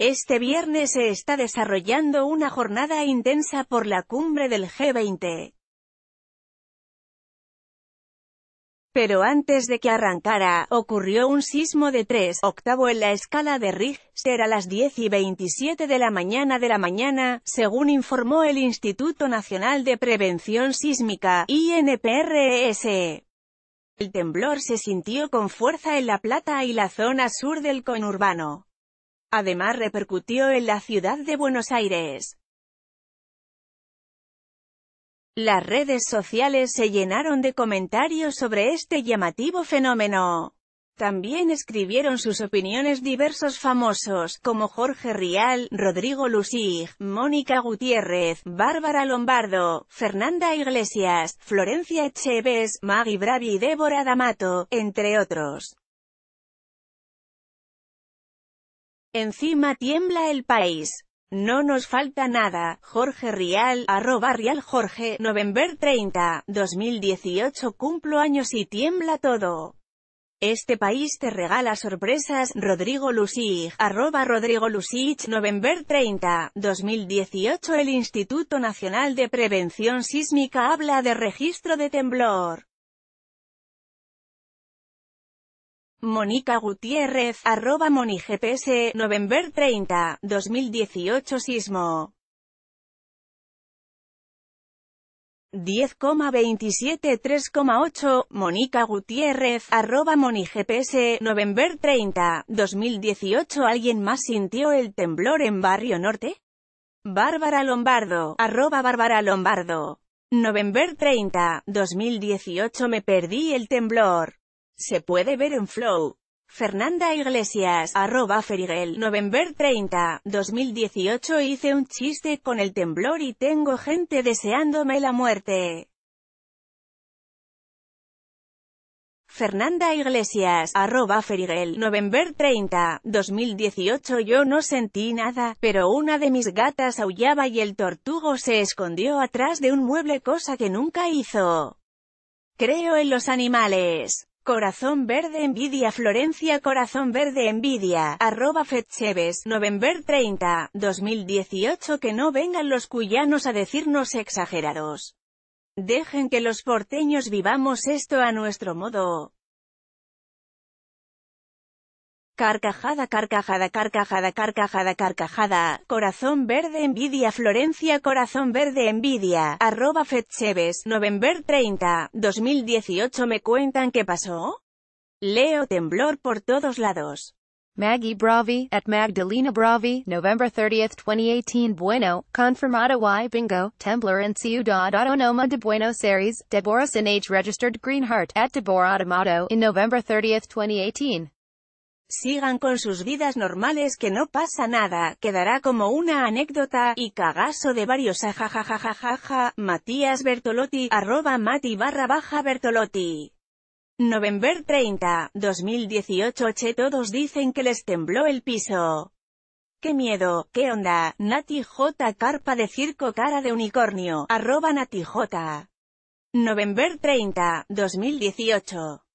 Este viernes se está desarrollando una jornada intensa por la cumbre del G20. Pero antes de que arrancara, ocurrió un sismo de 3 octavo en la escala de Richter a las 10 y 27 de la mañana de la mañana, según informó el Instituto Nacional de Prevención Sísmica, INPRS. E el temblor se sintió con fuerza en La Plata y la zona sur del conurbano. Además repercutió en la ciudad de Buenos Aires. Las redes sociales se llenaron de comentarios sobre este llamativo fenómeno. También escribieron sus opiniones diversos famosos, como Jorge Rial, Rodrigo Lusig, Mónica Gutiérrez, Bárbara Lombardo, Fernanda Iglesias, Florencia Echeves, Maggie Bravi y Débora D'Amato, entre otros. Encima tiembla el país. No nos falta nada, Jorge Rial, arroba Rial Jorge, November 30, 2018 cumplo años y tiembla todo. Este país te regala sorpresas, Rodrigo Lusig, arroba Rodrigo Lusig, November 30, 2018 El Instituto Nacional de Prevención Sísmica habla de registro de temblor. Mónica Gutiérrez, arroba monigps, November 30, 2018 Sismo 10,27 3,8 Mónica Gutiérrez, arroba monigps, November 30, 2018 ¿Alguien más sintió el temblor en Barrio Norte? Bárbara Lombardo, arroba Bárbara Lombardo. November 30, 2018 Me perdí el temblor. Se puede ver en Flow. Fernanda Iglesias, arroba Ferigel, November 30, 2018 hice un chiste con el temblor y tengo gente deseándome la muerte. Fernanda Iglesias, arroba Ferigel, November 30, 2018 Yo no sentí nada, pero una de mis gatas aullaba y el tortugo se escondió atrás de un mueble cosa que nunca hizo. Creo en los animales. Corazón Verde Envidia Florencia Corazón Verde Envidia, arroba Fetcheves, November 30, 2018 Que no vengan los cuyanos a decirnos exagerados. Dejen que los porteños vivamos esto a nuestro modo. Carcajada, carcajada, carcajada, carcajada, carcajada. Corazón verde envidia Florencia Corazón verde envidia. Arroba Fetcheves, November 30, 2018 me cuentan qué pasó. Leo temblor por todos lados. Maggie Bravi, at Magdalena Bravi, November 30, 2018 Bueno, confirmado y bingo, temblor en Ciudad Autónoma de Buenos Aires, Deborah Sinage registered Greenheart, at Deborah Automato, in November 30, 2018 sigan con sus vidas normales que no pasa nada, quedará como una anécdota, y cagazo de varios ajajajajaja, ah, Matías Bertolotti, arroba mati barra baja Bertolotti. November 30, 2018 Che todos dicen que les tembló el piso. ¡Qué miedo! ¿Qué onda? Nati J. Carpa de Circo Cara de Unicornio, arroba Nati J. November 30, 2018